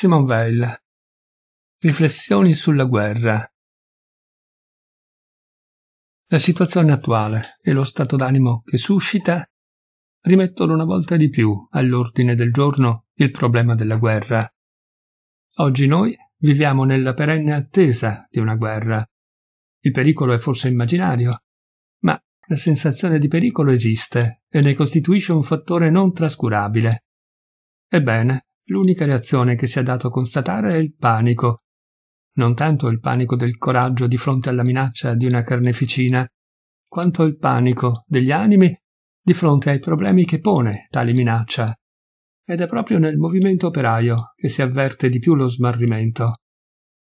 Simon Weil Riflessioni sulla guerra La situazione attuale e lo stato d'animo che suscita rimettono una volta di più all'ordine del giorno il problema della guerra. Oggi noi viviamo nella perenne attesa di una guerra. Il pericolo è forse immaginario, ma la sensazione di pericolo esiste e ne costituisce un fattore non trascurabile. Ebbene, l'unica reazione che si è dato constatare è il panico, non tanto il panico del coraggio di fronte alla minaccia di una carneficina, quanto il panico degli animi di fronte ai problemi che pone tale minaccia. Ed è proprio nel movimento operaio che si avverte di più lo smarrimento.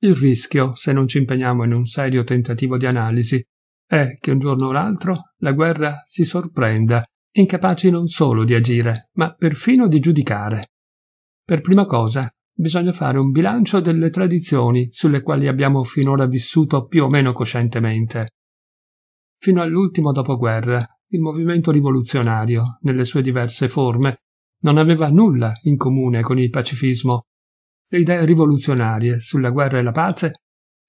Il rischio, se non ci impegniamo in un serio tentativo di analisi, è che un giorno o l'altro la guerra si sorprenda, incapaci non solo di agire, ma perfino di giudicare. Per prima cosa, bisogna fare un bilancio delle tradizioni sulle quali abbiamo finora vissuto più o meno coscientemente. Fino all'ultimo dopoguerra, il movimento rivoluzionario, nelle sue diverse forme, non aveva nulla in comune con il pacifismo. Le idee rivoluzionarie sulla guerra e la pace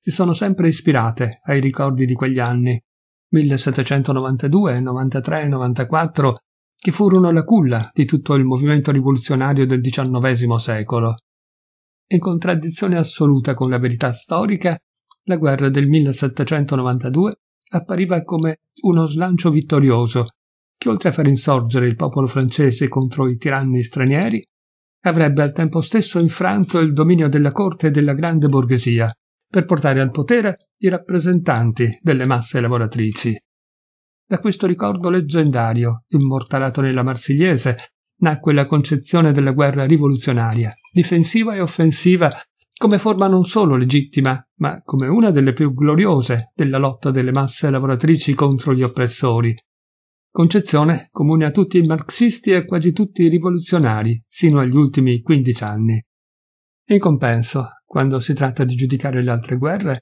si sono sempre ispirate ai ricordi di quegli anni 1792, 93, 94 che furono la culla di tutto il movimento rivoluzionario del XIX secolo. In contraddizione assoluta con la verità storica, la guerra del 1792 appariva come uno slancio vittorioso che oltre a far insorgere il popolo francese contro i tiranni stranieri, avrebbe al tempo stesso infranto il dominio della corte e della grande borghesia, per portare al potere i rappresentanti delle masse lavoratrici. Da questo ricordo leggendario, immortalato nella Marsigliese, nacque la concezione della guerra rivoluzionaria, difensiva e offensiva, come forma non solo legittima, ma come una delle più gloriose della lotta delle masse lavoratrici contro gli oppressori. Concezione comune a tutti i marxisti e a quasi tutti i rivoluzionari, sino agli ultimi quindici anni. In compenso, quando si tratta di giudicare le altre guerre,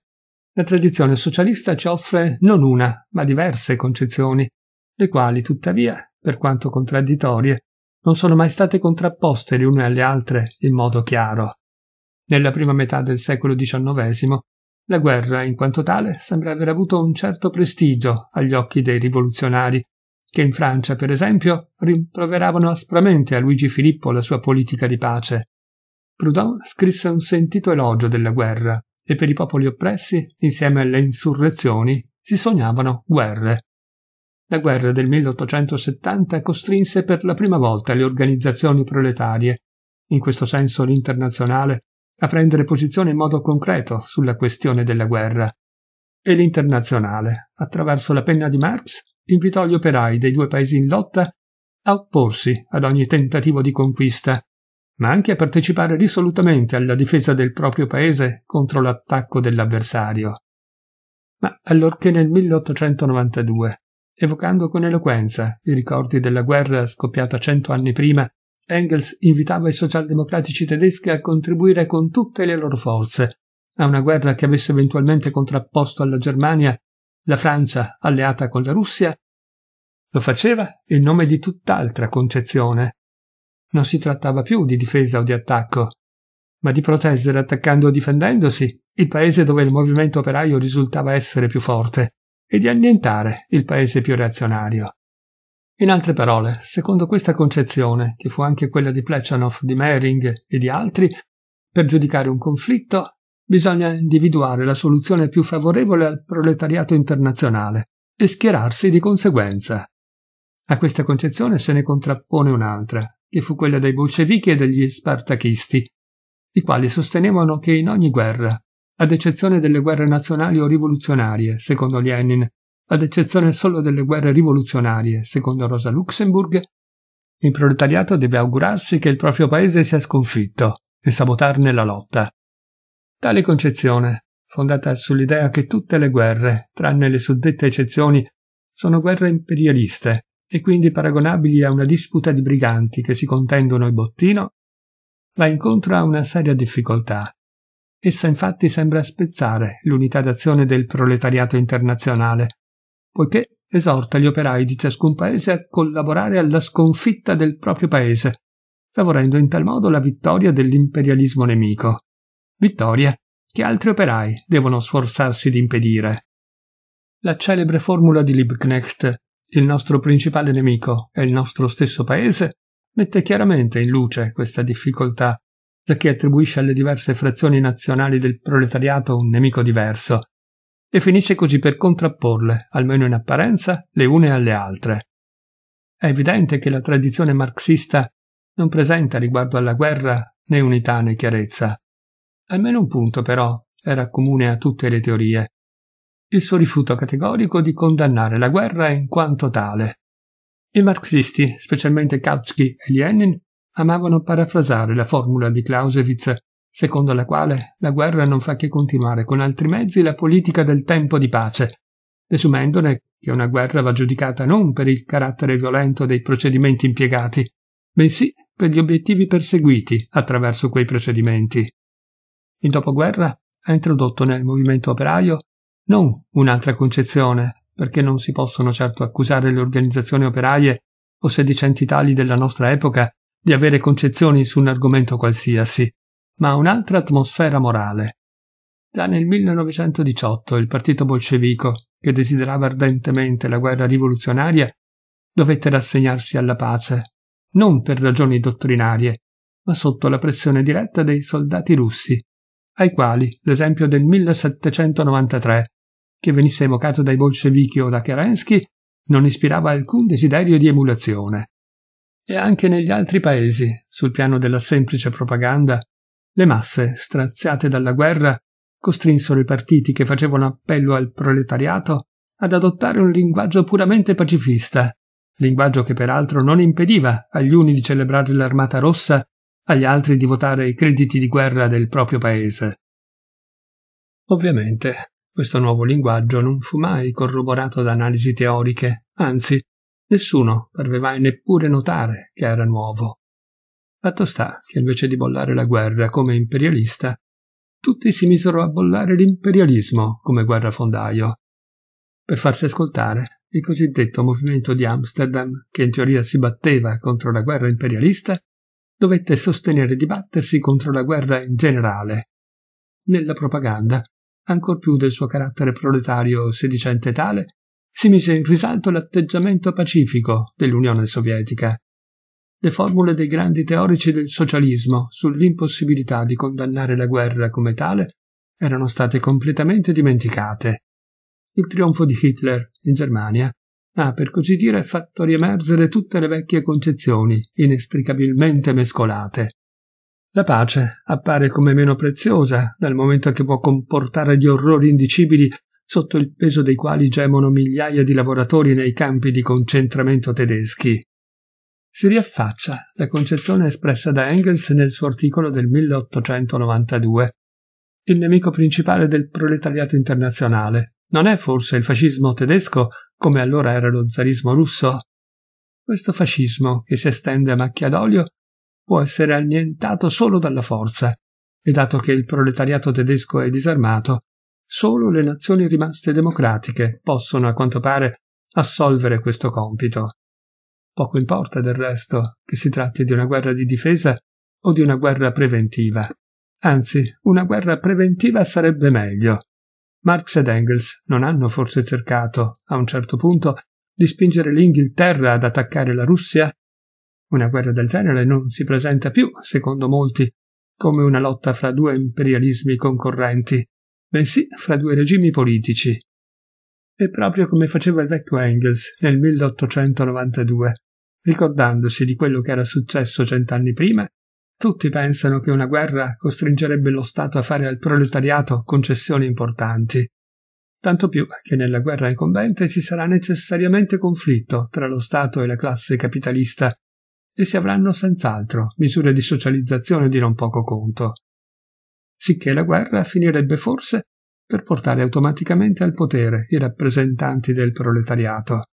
la tradizione socialista ci offre non una, ma diverse concezioni, le quali tuttavia, per quanto contraddittorie, non sono mai state contrapposte le une alle altre in modo chiaro. Nella prima metà del secolo XIX la guerra, in quanto tale, sembra aver avuto un certo prestigio agli occhi dei rivoluzionari, che in Francia, per esempio, rimproveravano aspramente a Luigi Filippo la sua politica di pace. Proudhon scrisse un sentito elogio della guerra, e per i popoli oppressi, insieme alle insurrezioni, si sognavano guerre. La guerra del 1870 costrinse per la prima volta le organizzazioni proletarie, in questo senso l'internazionale, a prendere posizione in modo concreto sulla questione della guerra. E l'internazionale, attraverso la penna di Marx, invitò gli operai dei due paesi in lotta a opporsi ad ogni tentativo di conquista ma anche a partecipare risolutamente alla difesa del proprio paese contro l'attacco dell'avversario. Ma allorché nel 1892, evocando con eloquenza i ricordi della guerra scoppiata cento anni prima, Engels invitava i socialdemocratici tedeschi a contribuire con tutte le loro forze a una guerra che avesse eventualmente contrapposto alla Germania la Francia alleata con la Russia, lo faceva in nome di tutt'altra concezione, non si trattava più di difesa o di attacco, ma di proteggere attaccando o difendendosi il paese dove il movimento operaio risultava essere più forte e di annientare il paese più reazionario. In altre parole, secondo questa concezione, che fu anche quella di Plechanov, di Mering e di altri, per giudicare un conflitto bisogna individuare la soluzione più favorevole al proletariato internazionale e schierarsi di conseguenza. A questa concezione se ne contrappone un'altra, che fu quella dei bolscevichi e degli spartachisti, i quali sostenevano che in ogni guerra, ad eccezione delle guerre nazionali o rivoluzionarie, secondo Lenin, ad eccezione solo delle guerre rivoluzionarie, secondo Rosa Luxemburg, il proletariato deve augurarsi che il proprio paese sia sconfitto e sabotarne la lotta. Tale concezione, fondata sull'idea che tutte le guerre, tranne le suddette eccezioni, sono guerre imperialiste, e quindi paragonabili a una disputa di briganti che si contendono il bottino, va incontro a una seria difficoltà. Essa infatti sembra spezzare l'unità d'azione del proletariato internazionale, poiché esorta gli operai di ciascun paese a collaborare alla sconfitta del proprio paese, favorendo in tal modo la vittoria dell'imperialismo nemico. Vittoria che altri operai devono sforzarsi di impedire. La celebre formula di Liebknecht il nostro principale nemico e il nostro stesso paese, mette chiaramente in luce questa difficoltà, da giacché attribuisce alle diverse frazioni nazionali del proletariato un nemico diverso, e finisce così per contrapporle, almeno in apparenza, le une alle altre. È evidente che la tradizione marxista non presenta riguardo alla guerra né unità né chiarezza. Almeno un punto, però, era comune a tutte le teorie, il suo rifiuto categorico di condannare la guerra in quanto tale. I marxisti, specialmente Kautsky e Lenin, amavano parafrasare la formula di Clausewitz, secondo la quale la guerra non fa che continuare con altri mezzi la politica del tempo di pace, desumendone che una guerra va giudicata non per il carattere violento dei procedimenti impiegati, bensì per gli obiettivi perseguiti attraverso quei procedimenti. Il dopoguerra ha introdotto nel movimento operaio non un'altra concezione, perché non si possono certo accusare le organizzazioni operaie o sedicenti tali della nostra epoca di avere concezioni su un argomento qualsiasi, ma un'altra atmosfera morale. Già nel 1918 il partito bolscevico, che desiderava ardentemente la guerra rivoluzionaria, dovette rassegnarsi alla pace, non per ragioni dottrinarie, ma sotto la pressione diretta dei soldati russi, ai quali l'esempio del 1793 che venisse evocato dai bolscevichi o da Kerensky non ispirava alcun desiderio di emulazione. E anche negli altri paesi, sul piano della semplice propaganda, le masse, straziate dalla guerra, costrinsero i partiti che facevano appello al proletariato ad adottare un linguaggio puramente pacifista, linguaggio che peraltro non impediva agli uni di celebrare l'Armata Rossa, agli altri di votare i crediti di guerra del proprio paese. Ovviamente, questo nuovo linguaggio non fu mai corroborato da analisi teoriche, anzi, nessuno parve mai neppure notare che era nuovo. Fatto sta che invece di bollare la guerra come imperialista, tutti si misero a bollare l'imperialismo come guerrafondaio. Per farsi ascoltare, il cosiddetto movimento di Amsterdam, che in teoria si batteva contro la guerra imperialista, dovette sostenere di battersi contro la guerra in generale. Nella propaganda ancor più del suo carattere proletario sedicente tale, si mise in risalto l'atteggiamento pacifico dell'Unione Sovietica. Le formule dei grandi teorici del socialismo sull'impossibilità di condannare la guerra come tale erano state completamente dimenticate. Il trionfo di Hitler in Germania ha, per così dire, fatto riemergere tutte le vecchie concezioni inestricabilmente mescolate. La pace appare come meno preziosa dal momento che può comportare gli orrori indicibili sotto il peso dei quali gemono migliaia di lavoratori nei campi di concentramento tedeschi. Si riaffaccia la concezione espressa da Engels nel suo articolo del 1892. Il nemico principale del proletariato internazionale non è forse il fascismo tedesco come allora era lo zarismo russo? Questo fascismo, che si estende a macchia d'olio, può essere annientato solo dalla forza, e dato che il proletariato tedesco è disarmato, solo le nazioni rimaste democratiche possono, a quanto pare, assolvere questo compito. Poco importa del resto che si tratti di una guerra di difesa o di una guerra preventiva. Anzi, una guerra preventiva sarebbe meglio. Marx ed Engels non hanno forse cercato, a un certo punto, di spingere l'Inghilterra ad attaccare la Russia una guerra del genere non si presenta più, secondo molti, come una lotta fra due imperialismi concorrenti, bensì fra due regimi politici. E proprio come faceva il vecchio Engels nel 1892, ricordandosi di quello che era successo cent'anni prima, tutti pensano che una guerra costringerebbe lo Stato a fare al proletariato concessioni importanti. Tanto più che nella guerra incombente ci sarà necessariamente conflitto tra lo Stato e la classe capitalista essi avranno senz'altro misure di socializzazione di non poco conto, sicché la guerra finirebbe forse per portare automaticamente al potere i rappresentanti del proletariato.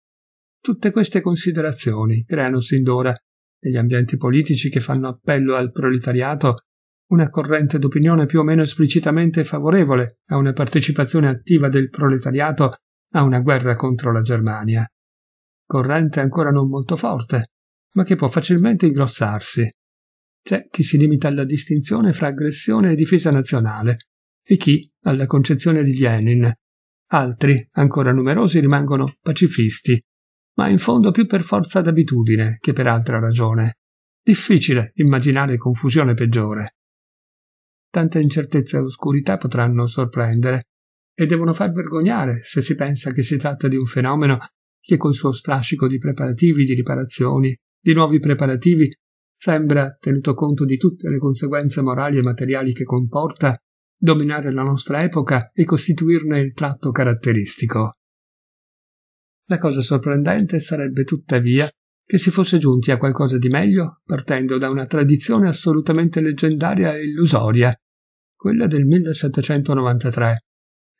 Tutte queste considerazioni creano sin d'ora, negli ambienti politici che fanno appello al proletariato, una corrente d'opinione più o meno esplicitamente favorevole a una partecipazione attiva del proletariato a una guerra contro la Germania. Corrente ancora non molto forte, ma che può facilmente ingrossarsi. C'è chi si limita alla distinzione fra aggressione e difesa nazionale, e chi alla concezione di Lenin. Altri, ancora numerosi, rimangono pacifisti, ma in fondo più per forza d'abitudine che per altra ragione. Difficile immaginare confusione peggiore. Tante incertezze e oscurità potranno sorprendere e devono far vergognare se si pensa che si tratta di un fenomeno che col suo strascico di preparativi, di riparazioni, di nuovi preparativi sembra, tenuto conto di tutte le conseguenze morali e materiali che comporta, dominare la nostra epoca e costituirne il tratto caratteristico. La cosa sorprendente sarebbe tuttavia che si fosse giunti a qualcosa di meglio partendo da una tradizione assolutamente leggendaria e illusoria, quella del 1793,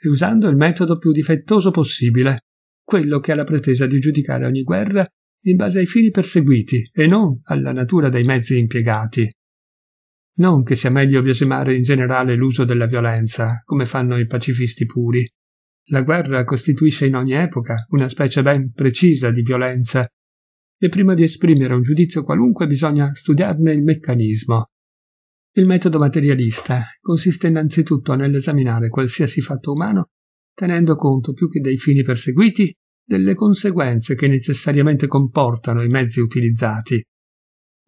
e usando il metodo più difettoso possibile, quello che ha la pretesa di giudicare ogni guerra in base ai fini perseguiti e non alla natura dei mezzi impiegati. Non che sia meglio biasimare in generale l'uso della violenza, come fanno i pacifisti puri. La guerra costituisce in ogni epoca una specie ben precisa di violenza e prima di esprimere un giudizio qualunque bisogna studiarne il meccanismo. Il metodo materialista consiste innanzitutto nell'esaminare qualsiasi fatto umano tenendo conto più che dei fini perseguiti delle conseguenze che necessariamente comportano i mezzi utilizzati.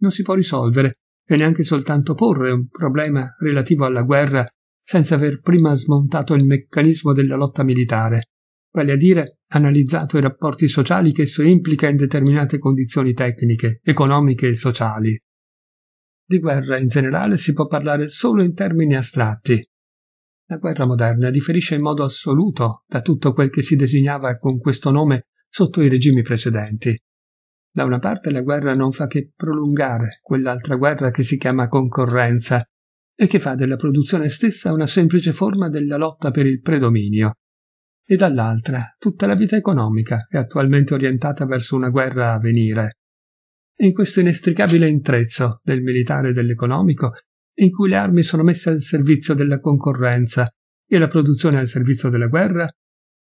Non si può risolvere e neanche soltanto porre un problema relativo alla guerra senza aver prima smontato il meccanismo della lotta militare, vale a dire analizzato i rapporti sociali che esso implica in determinate condizioni tecniche, economiche e sociali. Di guerra in generale si può parlare solo in termini astratti, la guerra moderna differisce in modo assoluto da tutto quel che si designava con questo nome sotto i regimi precedenti. Da una parte la guerra non fa che prolungare quell'altra guerra che si chiama concorrenza e che fa della produzione stessa una semplice forma della lotta per il predominio. E dall'altra tutta la vita economica è attualmente orientata verso una guerra a venire. In questo inestricabile intrezzo del militare e dell'economico in cui le armi sono messe al servizio della concorrenza e la produzione al servizio della guerra,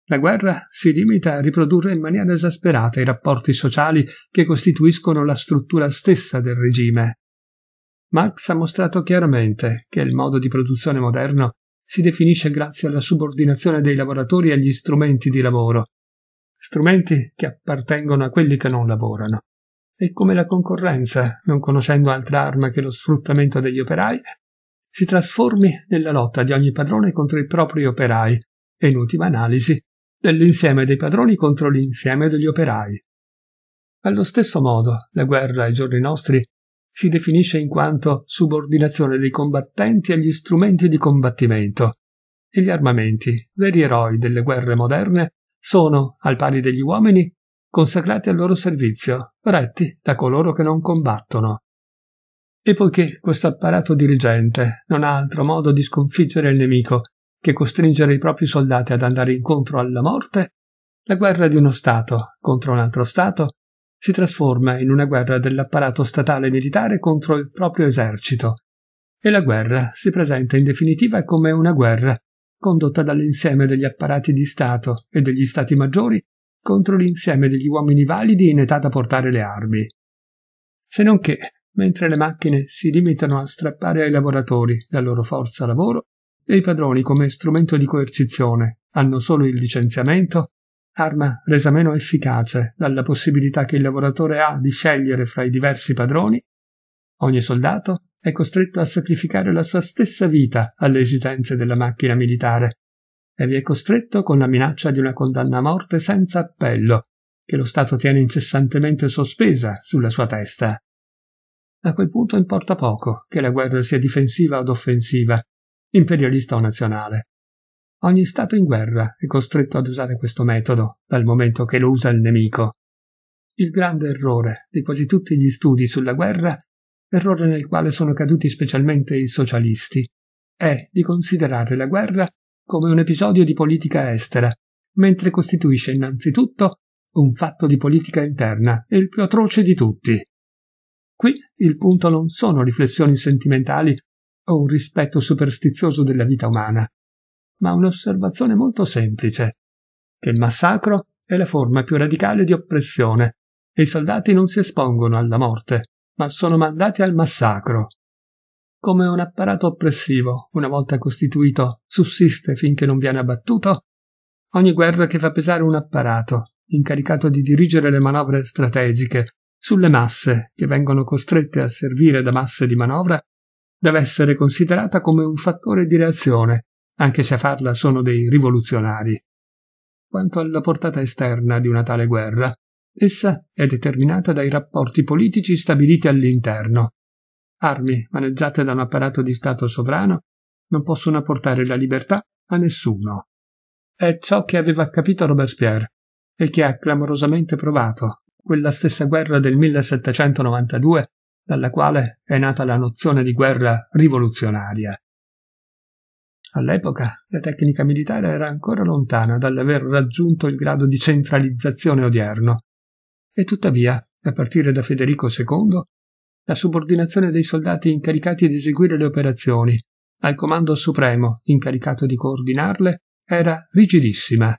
la guerra si limita a riprodurre in maniera esasperata i rapporti sociali che costituiscono la struttura stessa del regime. Marx ha mostrato chiaramente che il modo di produzione moderno si definisce grazie alla subordinazione dei lavoratori agli strumenti di lavoro, strumenti che appartengono a quelli che non lavorano, e come la concorrenza, non conoscendo altra arma che lo sfruttamento degli operai, si trasformi nella lotta di ogni padrone contro i propri operai e in ultima analisi dell'insieme dei padroni contro l'insieme degli operai. Allo stesso modo, la guerra ai giorni nostri si definisce in quanto subordinazione dei combattenti agli strumenti di combattimento. E gli armamenti, veri eroi delle guerre moderne, sono, al pari degli uomini, consacrati al loro servizio, retti da coloro che non combattono. E poiché questo apparato dirigente non ha altro modo di sconfiggere il nemico che costringere i propri soldati ad andare incontro alla morte, la guerra di uno Stato contro un altro Stato si trasforma in una guerra dell'apparato statale militare contro il proprio esercito, e la guerra si presenta in definitiva come una guerra condotta dall'insieme degli apparati di Stato e degli Stati maggiori contro l'insieme degli uomini validi in età da portare le armi. Se non che, mentre le macchine si limitano a strappare ai lavoratori la loro forza lavoro e i padroni come strumento di coercizione hanno solo il licenziamento, arma resa meno efficace dalla possibilità che il lavoratore ha di scegliere fra i diversi padroni, ogni soldato è costretto a sacrificare la sua stessa vita alle esigenze della macchina militare, e vi è costretto con la minaccia di una condanna a morte senza appello, che lo Stato tiene incessantemente sospesa sulla sua testa. A quel punto importa poco che la guerra sia difensiva od offensiva, imperialista o nazionale. Ogni Stato in guerra è costretto ad usare questo metodo, dal momento che lo usa il nemico. Il grande errore di quasi tutti gli studi sulla guerra, errore nel quale sono caduti specialmente i socialisti, è di considerare la guerra come un episodio di politica estera, mentre costituisce innanzitutto un fatto di politica interna, e il più atroce di tutti. Qui il punto non sono riflessioni sentimentali o un rispetto superstizioso della vita umana, ma un'osservazione molto semplice, che il massacro è la forma più radicale di oppressione e i soldati non si espongono alla morte, ma sono mandati al massacro come un apparato oppressivo, una volta costituito, sussiste finché non viene abbattuto? Ogni guerra che fa pesare un apparato, incaricato di dirigere le manovre strategiche, sulle masse che vengono costrette a servire da masse di manovra, deve essere considerata come un fattore di reazione, anche se a farla sono dei rivoluzionari. Quanto alla portata esterna di una tale guerra, essa è determinata dai rapporti politici stabiliti all'interno, Armi maneggiate da un apparato di Stato sovrano non possono portare la libertà a nessuno. È ciò che aveva capito Robespierre e che ha clamorosamente provato quella stessa guerra del 1792 dalla quale è nata la nozione di guerra rivoluzionaria. All'epoca la tecnica militare era ancora lontana dall'aver raggiunto il grado di centralizzazione odierno e tuttavia, a partire da Federico II, la subordinazione dei soldati incaricati di eseguire le operazioni al Comando Supremo, incaricato di coordinarle, era rigidissima.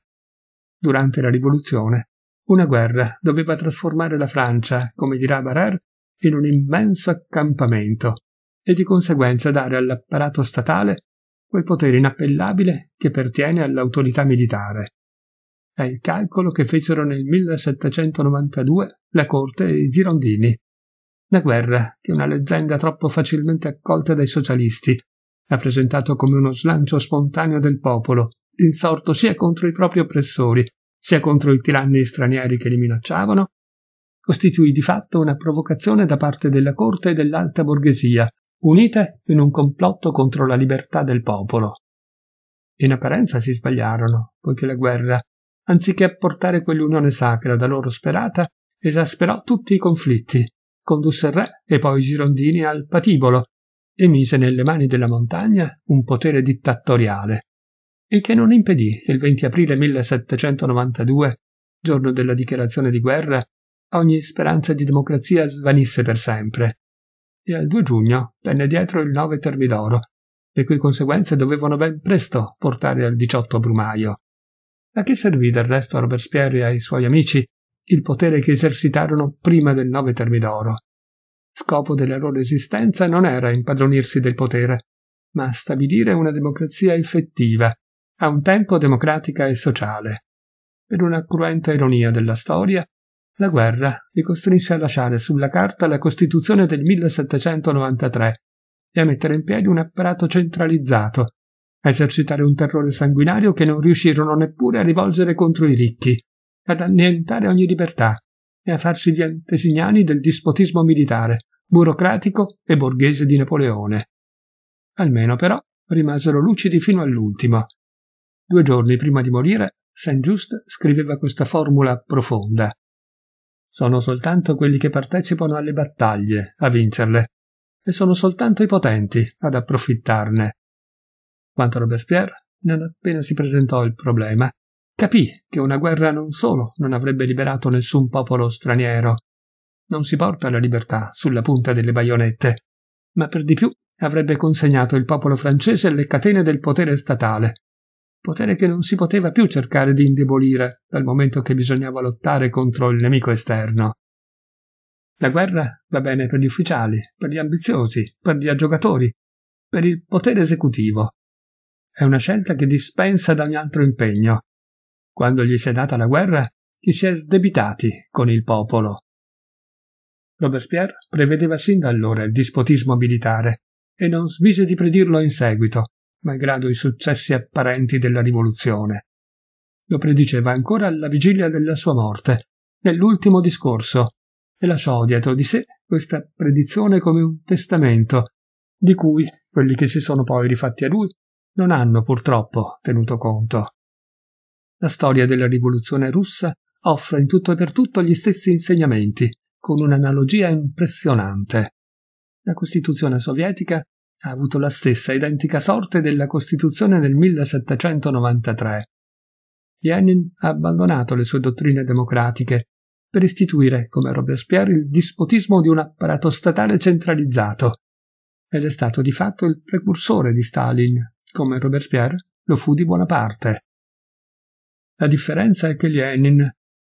Durante la rivoluzione, una guerra doveva trasformare la Francia, come dirà Barère, in un immenso accampamento e di conseguenza dare all'apparato statale quel potere inappellabile che pertiene all'autorità militare. È il calcolo che fecero nel 1792 la Corte e i Girondini, la guerra, di una leggenda troppo facilmente accolta dai socialisti, rappresentato come uno slancio spontaneo del popolo, insorto sia contro i propri oppressori, sia contro i tiranni stranieri che li minacciavano, costituì di fatto una provocazione da parte della corte e dell'alta borghesia, unite in un complotto contro la libertà del popolo. In apparenza si sbagliarono, poiché la guerra, anziché apportare quell'unione sacra da loro sperata, esasperò tutti i conflitti, condusse il re e poi i girondini al patibolo e mise nelle mani della montagna un potere dittatoriale, il che non impedì che il 20 aprile 1792, giorno della dichiarazione di guerra, ogni speranza di democrazia svanisse per sempre. E al 2 giugno venne dietro il 9 Termidoro, le cui conseguenze dovevano ben presto portare al 18 Brumaio. A che servì del resto a Robespierre e ai suoi amici il potere che esercitarono prima del 9 Thermidoro. Scopo della loro esistenza non era impadronirsi del potere, ma stabilire una democrazia effettiva, a un tempo democratica e sociale. Per una cruenta ironia della storia, la guerra li costrinse a lasciare sulla carta la Costituzione del 1793 e a mettere in piedi un apparato centralizzato, a esercitare un terrore sanguinario che non riuscirono neppure a rivolgere contro i ricchi, ad annientare ogni libertà e a farsi gli antesignani del dispotismo militare, burocratico e borghese di Napoleone. Almeno però rimasero lucidi fino all'ultimo. Due giorni prima di morire, Saint-Just scriveva questa formula profonda. Sono soltanto quelli che partecipano alle battaglie a vincerle, e sono soltanto i potenti ad approfittarne. Quanto a Robespierre, non appena si presentò il problema, Capì che una guerra non solo non avrebbe liberato nessun popolo straniero, non si porta la libertà sulla punta delle baionette, ma per di più avrebbe consegnato il popolo francese alle catene del potere statale, potere che non si poteva più cercare di indebolire dal momento che bisognava lottare contro il nemico esterno. La guerra va bene per gli ufficiali, per gli ambiziosi, per gli aggiogatori, per il potere esecutivo. È una scelta che dispensa da ogni altro impegno, quando gli si è data la guerra, ti si è sdebitati con il popolo. Robespierre prevedeva sin da allora il dispotismo militare e non smise di predirlo in seguito, malgrado i successi apparenti della rivoluzione. Lo prediceva ancora alla vigilia della sua morte, nell'ultimo discorso, e lasciò dietro di sé questa predizione come un testamento, di cui quelli che si sono poi rifatti a lui non hanno purtroppo tenuto conto. La storia della rivoluzione russa offre in tutto e per tutto gli stessi insegnamenti, con un'analogia impressionante. La Costituzione sovietica ha avuto la stessa identica sorte della Costituzione del 1793. Lenin ha abbandonato le sue dottrine democratiche per istituire, come Robespierre, il dispotismo di un apparato statale centralizzato ed è stato di fatto il precursore di Stalin, come Robespierre lo fu di buona parte. La differenza è che Lenin,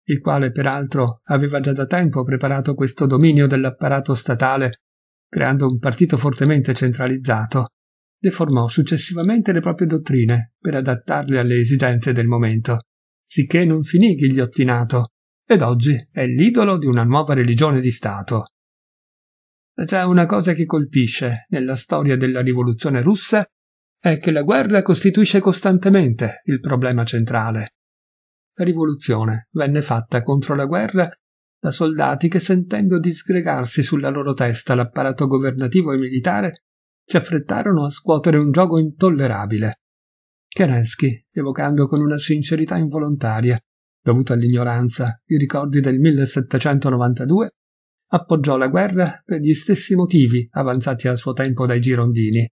il quale peraltro aveva già da tempo preparato questo dominio dell'apparato statale, creando un partito fortemente centralizzato, deformò successivamente le proprie dottrine per adattarle alle esigenze del momento, sicché non finì ghigliottinato ed oggi è l'idolo di una nuova religione di Stato. C'è una cosa che colpisce nella storia della rivoluzione russa è che la guerra costituisce costantemente il problema centrale. La rivoluzione venne fatta contro la guerra da soldati che sentendo disgregarsi sulla loro testa l'apparato governativo e militare si affrettarono a scuotere un gioco intollerabile. Kerensky, evocando con una sincerità involontaria, dovuta all'ignoranza, i ricordi del 1792, appoggiò la guerra per gli stessi motivi avanzati al suo tempo dai girondini.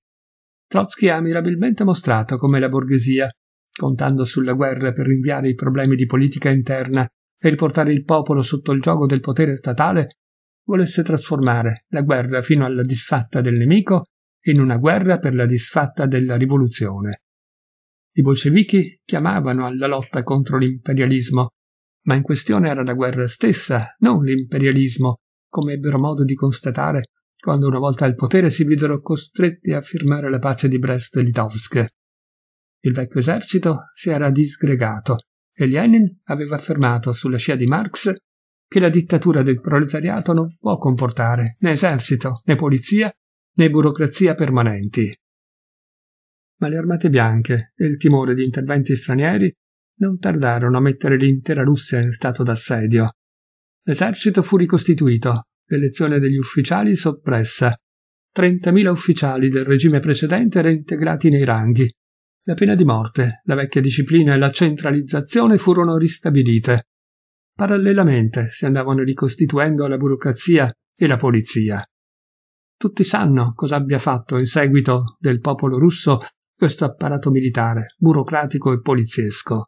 Trotsky ha mirabilmente mostrato come la borghesia contando sulla guerra per rinviare i problemi di politica interna e riportare il popolo sotto il gioco del potere statale, volesse trasformare la guerra fino alla disfatta del nemico in una guerra per la disfatta della rivoluzione. I bolscevichi chiamavano alla lotta contro l'imperialismo, ma in questione era la guerra stessa, non l'imperialismo, come ebbero modo di constatare quando una volta al potere si videro costretti a firmare la pace di Brest-Litovsk. Il vecchio esercito si era disgregato e Lenin aveva affermato, sulla scia di Marx, che la dittatura del proletariato non può comportare né esercito, né polizia, né burocrazia permanenti. Ma le armate bianche e il timore di interventi stranieri non tardarono a mettere l'intera Russia in stato d'assedio. L'esercito fu ricostituito, l'elezione degli ufficiali soppressa, 30.000 ufficiali del regime precedente reintegrati nei ranghi, la pena di morte, la vecchia disciplina e la centralizzazione furono ristabilite. Parallelamente si andavano ricostituendo la burocrazia e la polizia. Tutti sanno cosa abbia fatto in seguito del popolo russo questo apparato militare, burocratico e poliziesco.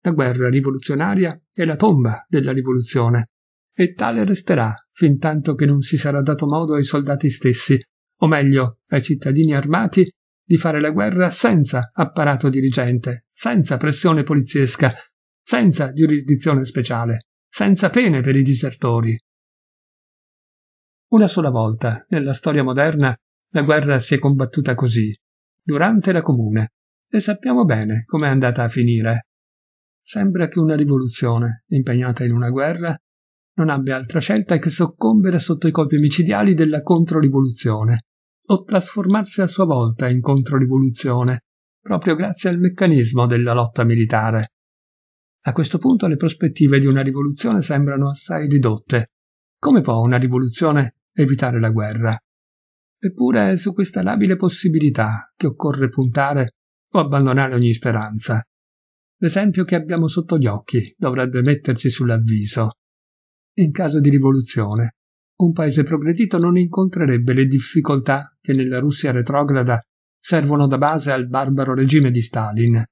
La guerra rivoluzionaria è la tomba della rivoluzione e tale resterà fin tanto che non si sarà dato modo ai soldati stessi, o meglio ai cittadini armati, di fare la guerra senza apparato dirigente, senza pressione poliziesca, senza giurisdizione speciale, senza pene per i disertori. Una sola volta nella storia moderna la guerra si è combattuta così, durante la comune, e sappiamo bene com'è andata a finire. Sembra che una rivoluzione, impegnata in una guerra, non abbia altra scelta che soccombere sotto i colpi micidiali della controrivoluzione, o trasformarsi a sua volta in controrivoluzione, proprio grazie al meccanismo della lotta militare. A questo punto le prospettive di una rivoluzione sembrano assai ridotte. Come può una rivoluzione evitare la guerra? Eppure è su questa labile possibilità che occorre puntare o abbandonare ogni speranza. L'esempio che abbiamo sotto gli occhi dovrebbe metterci sull'avviso. In caso di rivoluzione, un paese progredito non incontrerebbe le difficoltà che nella Russia retrograda servono da base al barbaro regime di Stalin.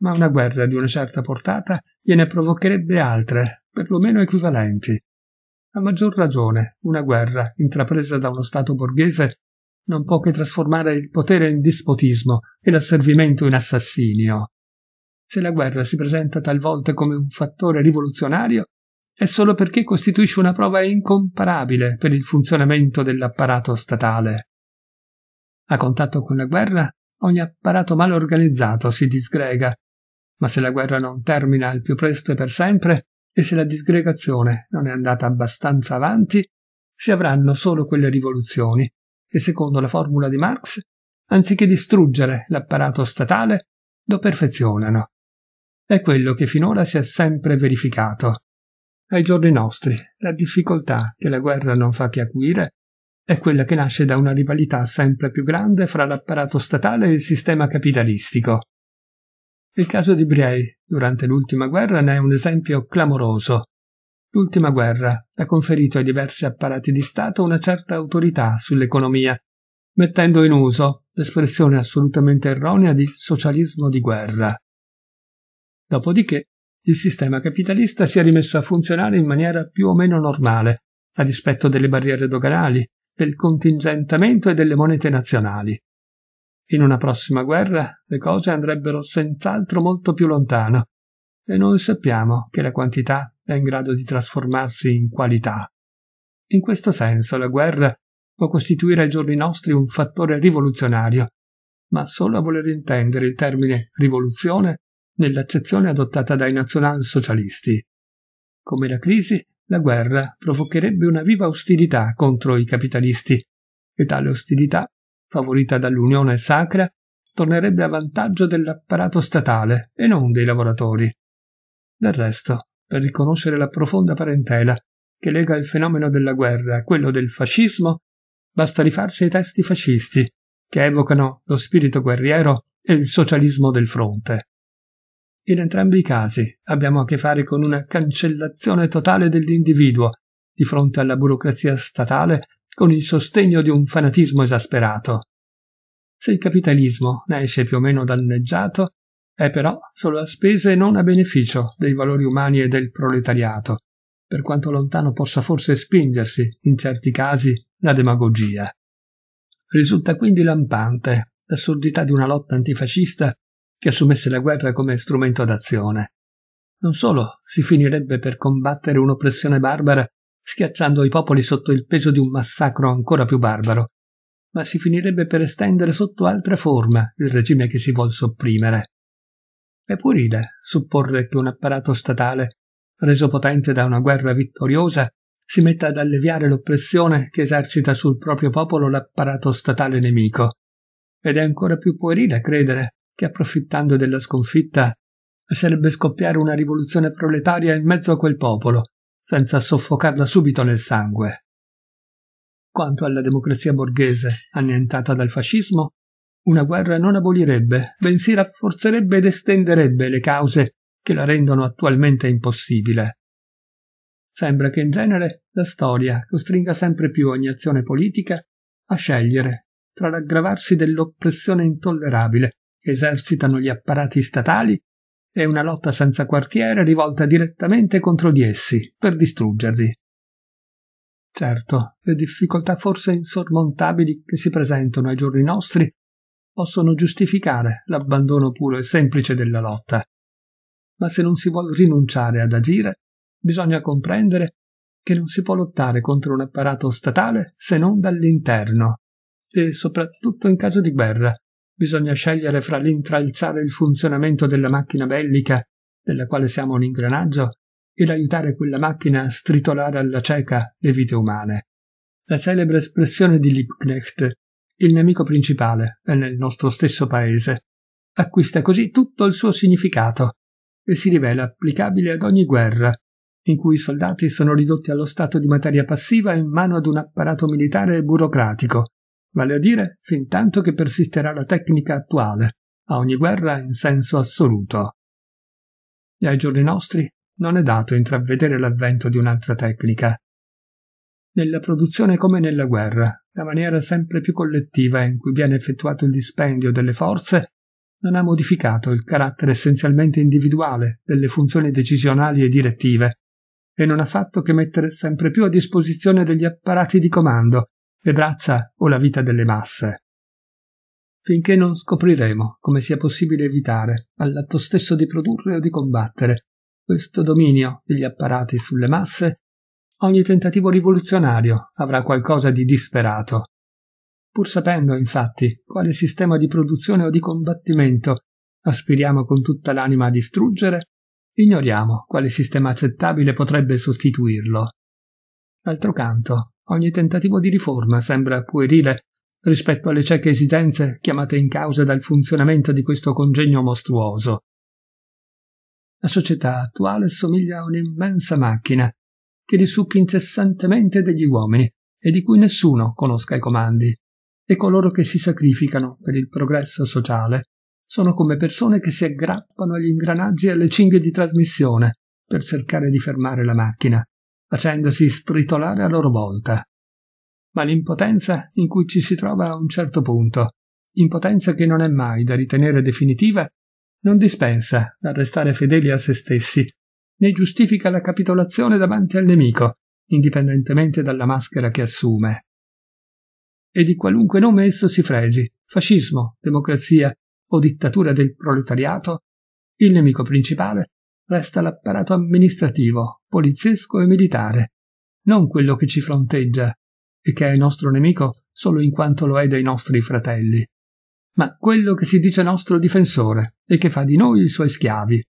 Ma una guerra di una certa portata gliene provocherebbe altre, perlomeno equivalenti. A maggior ragione, una guerra intrapresa da uno Stato borghese non può che trasformare il potere in dispotismo e l'asservimento in assassinio. Se la guerra si presenta talvolta come un fattore rivoluzionario, è solo perché costituisce una prova incomparabile per il funzionamento dell'apparato statale. A contatto con la guerra, ogni apparato mal organizzato si disgrega. Ma se la guerra non termina al più presto e per sempre, e se la disgregazione non è andata abbastanza avanti, si avranno solo quelle rivoluzioni, che, secondo la formula di Marx, anziché distruggere l'apparato statale, lo perfezionano. È quello che finora si è sempre verificato. Ai giorni nostri, la difficoltà che la guerra non fa che acuire è quella che nasce da una rivalità sempre più grande fra l'apparato statale e il sistema capitalistico. Il caso di Briey durante l'ultima guerra ne è un esempio clamoroso. L'ultima guerra ha conferito ai diversi apparati di Stato una certa autorità sull'economia, mettendo in uso l'espressione assolutamente erronea di socialismo di guerra. Dopodiché il sistema capitalista si è rimesso a funzionare in maniera più o meno normale, a dispetto delle barriere doganali, del contingentamento e delle monete nazionali. In una prossima guerra le cose andrebbero senz'altro molto più lontano e noi sappiamo che la quantità è in grado di trasformarsi in qualità. In questo senso la guerra può costituire ai giorni nostri un fattore rivoluzionario, ma solo a voler intendere il termine rivoluzione nell'accezione adottata dai nazionalsocialisti. Come la crisi, la guerra provocherebbe una viva ostilità contro i capitalisti e tale ostilità, favorita dall'unione sacra, tornerebbe a vantaggio dell'apparato statale e non dei lavoratori. Del resto, per riconoscere la profonda parentela che lega il fenomeno della guerra a quello del fascismo, basta rifarsi ai testi fascisti, che evocano lo spirito guerriero e il socialismo del fronte. In entrambi i casi abbiamo a che fare con una cancellazione totale dell'individuo di fronte alla burocrazia statale con il sostegno di un fanatismo esasperato. Se il capitalismo ne esce più o meno danneggiato, è però solo a spese e non a beneficio dei valori umani e del proletariato, per quanto lontano possa forse spingersi, in certi casi, la demagogia. Risulta quindi lampante l'assurdità di una lotta antifascista che assumesse la guerra come strumento d'azione. Non solo si finirebbe per combattere un'oppressione barbara schiacciando i popoli sotto il peso di un massacro ancora più barbaro, ma si finirebbe per estendere sotto altra forma il regime che si vuol sopprimere. È puerile supporre che un apparato statale, reso potente da una guerra vittoriosa, si metta ad alleviare l'oppressione che esercita sul proprio popolo l'apparato statale nemico. Ed è ancora più puerile credere che approfittando della sconfitta lascerebbe scoppiare una rivoluzione proletaria in mezzo a quel popolo, senza soffocarla subito nel sangue. Quanto alla democrazia borghese, annientata dal fascismo, una guerra non abolirebbe, bensì rafforzerebbe ed estenderebbe le cause che la rendono attualmente impossibile. Sembra che in genere la storia costringa sempre più ogni azione politica a scegliere tra l'aggravarsi dell'oppressione intollerabile esercitano gli apparati statali e una lotta senza quartiere rivolta direttamente contro di essi, per distruggerli. Certo, le difficoltà forse insormontabili che si presentano ai giorni nostri possono giustificare l'abbandono puro e semplice della lotta. Ma se non si vuole rinunciare ad agire, bisogna comprendere che non si può lottare contro un apparato statale se non dall'interno, e soprattutto in caso di guerra, bisogna scegliere fra l'intralciare il funzionamento della macchina bellica, della quale siamo un ingranaggio, e l'aiutare quella macchina a stritolare alla cieca le vite umane. La celebre espressione di Liebknecht, il nemico principale, è nel nostro stesso paese, acquista così tutto il suo significato e si rivela applicabile ad ogni guerra, in cui i soldati sono ridotti allo stato di materia passiva in mano ad un apparato militare e burocratico, vale a dire fin tanto che persisterà la tecnica attuale, a ogni guerra in senso assoluto. E ai giorni nostri non è dato intravedere l'avvento di un'altra tecnica. Nella produzione come nella guerra, la maniera sempre più collettiva in cui viene effettuato il dispendio delle forze non ha modificato il carattere essenzialmente individuale delle funzioni decisionali e direttive e non ha fatto che mettere sempre più a disposizione degli apparati di comando le braccia o la vita delle masse, finché non scopriremo come sia possibile evitare, all'atto stesso di produrre o di combattere, questo dominio degli apparati sulle masse, ogni tentativo rivoluzionario avrà qualcosa di disperato. Pur sapendo, infatti, quale sistema di produzione o di combattimento aspiriamo con tutta l'anima a distruggere, ignoriamo quale sistema accettabile potrebbe sostituirlo. D'altro canto, Ogni tentativo di riforma sembra puerile rispetto alle cieche esigenze chiamate in causa dal funzionamento di questo congegno mostruoso. La società attuale somiglia a un'immensa macchina che risucchi incessantemente degli uomini e di cui nessuno conosca i comandi, e coloro che si sacrificano per il progresso sociale sono come persone che si aggrappano agli ingranaggi e alle cinghie di trasmissione per cercare di fermare la macchina facendosi stritolare a loro volta. Ma l'impotenza in cui ci si trova a un certo punto, impotenza che non è mai da ritenere definitiva, non dispensa dal restare fedeli a se stessi, né giustifica la capitolazione davanti al nemico, indipendentemente dalla maschera che assume. E di qualunque nome esso si fregi, fascismo, democrazia o dittatura del proletariato, il nemico principale resta l'apparato amministrativo, poliziesco e militare, non quello che ci fronteggia e che è nostro nemico solo in quanto lo è dei nostri fratelli, ma quello che si dice nostro difensore e che fa di noi i suoi schiavi.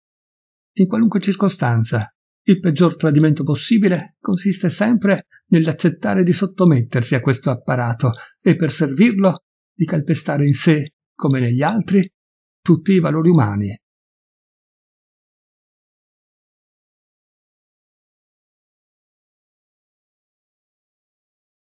In qualunque circostanza, il peggior tradimento possibile consiste sempre nell'accettare di sottomettersi a questo apparato e per servirlo di calpestare in sé, come negli altri, tutti i valori umani